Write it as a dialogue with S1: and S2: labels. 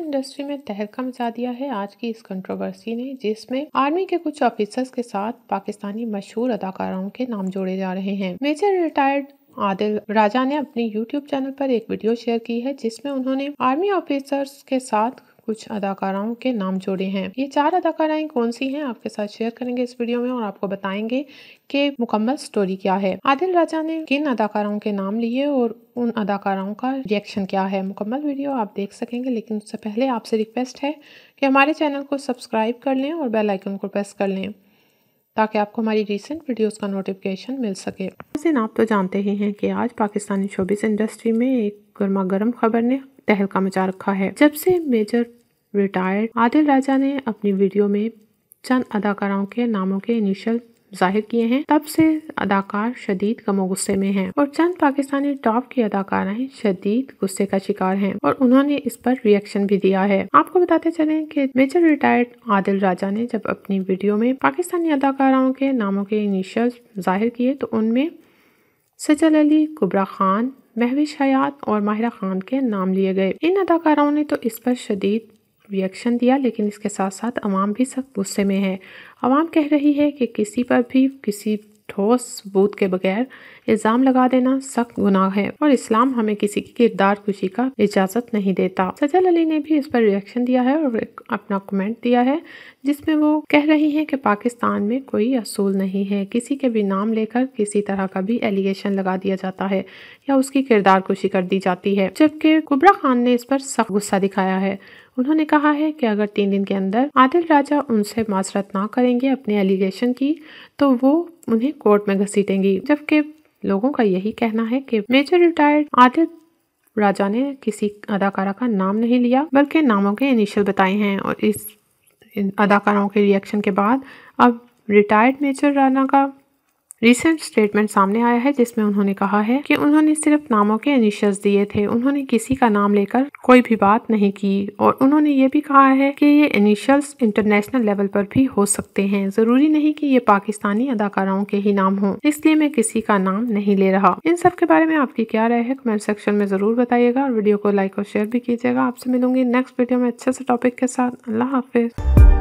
S1: industry में तहलका मचा दिया है आज की इस कंट्रोवर्सी ने जिसमें आर्मी के कुछ ऑफिसर्स के साथ पाकिस्तानी मशहूर अदाकाराओं के नाम जोड़े जा रहे हैं मेजर रिटायर्ड आदिल राजा ने अपने YouTube चैनल पर एक वीडियो शेयर की है जिसमें उन्होंने आर्मी ऑफिसर्स के साथ कुछ अदाकाराओं के नाम जोड़े हैं ये चार अदाकाराएं कौन सी हैं आपके साथ शेयर करेंगे इस वीडियो में और आपको बताएंगे कि मुकम्मल स्टोरी क्या है आदिल राजा ने किन अदाकाराओं के नाम लिए और उन अदाकाराओं का रिएक्शन क्या है मुकम्मल वीडियो आप देख सकेंगे लेकिन उससे पहले आपसे रिक्वेस्ट है कि हमारे चैनल को सब्सक्राइब कर लें और बेलाइकन को प्रेस कर लें ताकि आपको हमारी रिसेंट वीडियोस का नोटिफिकेशन मिल सके आप तो जानते ही हैं कि आज पाकिस्तानी शोबिस इंडस्ट्री में एक गर्मा गर्म खबर ने तहलका मचा रखा है जब से मेजर रिटायर्ड आदिल राजा ने अपनी वीडियो में चंद अदाकाराओं के नामों के इनिशियल जाहिर किए हैं तब से अदाकार शदीद गमो गुस्से में हैं और चंद पाकिस्तानी टॉप की अदाकाराएं शदीद गुस्से का शिकार हैं और उन्होंने इस पर रिएक्शन भी दिया है आपको बताते चलें कि मेजर रिटायर्ड आदिल राजा ने जब अपनी वीडियो में पाकिस्तानी अदाकाराओं के नामों के इनिशियल जाहिर किए तो उनमें सजल अली कुबरा खान महविश हयात और माहिरा खान के नाम लिए गए इन अदाकाराओं ने तो इस पर शदीद रिएक्शन दिया लेकिन इसके साथ साथ अवाम भी सख्त गुस्से में है अवाम कह रही है कि किसी पर भी किसी ठोस सबूत के बगैर इल्ज़ाम लगा देना सख्त गुनाह है और इस्लाम हमें किसी की किरदार खुशी का इजाज़त नहीं देता सजल अली ने भी इस पर रिएक्शन दिया है और एक अपना कमेंट दिया है जिसमें वो कह रही हैं कि पाकिस्तान में कोई असूल नहीं है किसी के भी नाम लेकर किसी तरह का भी एलिगेशन लगा दिया जाता है या उसकी किरदार खुशी कर दी जाती है जबकि कुबरा खान ने इस पर सख्त गुस्सा दिखाया है उन्होंने कहा है कि अगर तीन दिन के अंदर आदिल राजा उनसे माजरत ना करेंगे अपने एलिगेशन की तो वो उन्हें कोर्ट में घसीटेंगी जबकि लोगों का यही कहना है कि मेजर रिटायर्ड आदिल राजा ने किसी अदाकारा का नाम नहीं लिया बल्कि नामों के इनिशियल बताए हैं और इस अदाकारों के रिएक्शन के बाद अब रिटायर्ड मेजर राना का रिसेंट स्टेटमेंट सामने आया है जिसमें उन्होंने कहा है कि उन्होंने सिर्फ नामों के इनिशियल्स दिए थे उन्होंने किसी का नाम लेकर कोई भी बात नहीं की और उन्होंने ये भी कहा है कि ये इनिशियल्स इंटरनेशनल लेवल पर भी हो सकते हैं जरूरी नहीं कि ये पाकिस्तानी अदाकाराओं के ही नाम हो इसलिए मैं किसी का नाम नहीं ले रहा इन सब के बारे में आपकी क्या राय है कमेंट सेक्शन में जरूर बताइएगा और वीडियो को लाइक और शेयर भी कीजिएगा आपसे मिलूंगी नेक्स्ट वीडियो में अच्छे से टॉपिक के साथ अल्लाह हाफिज़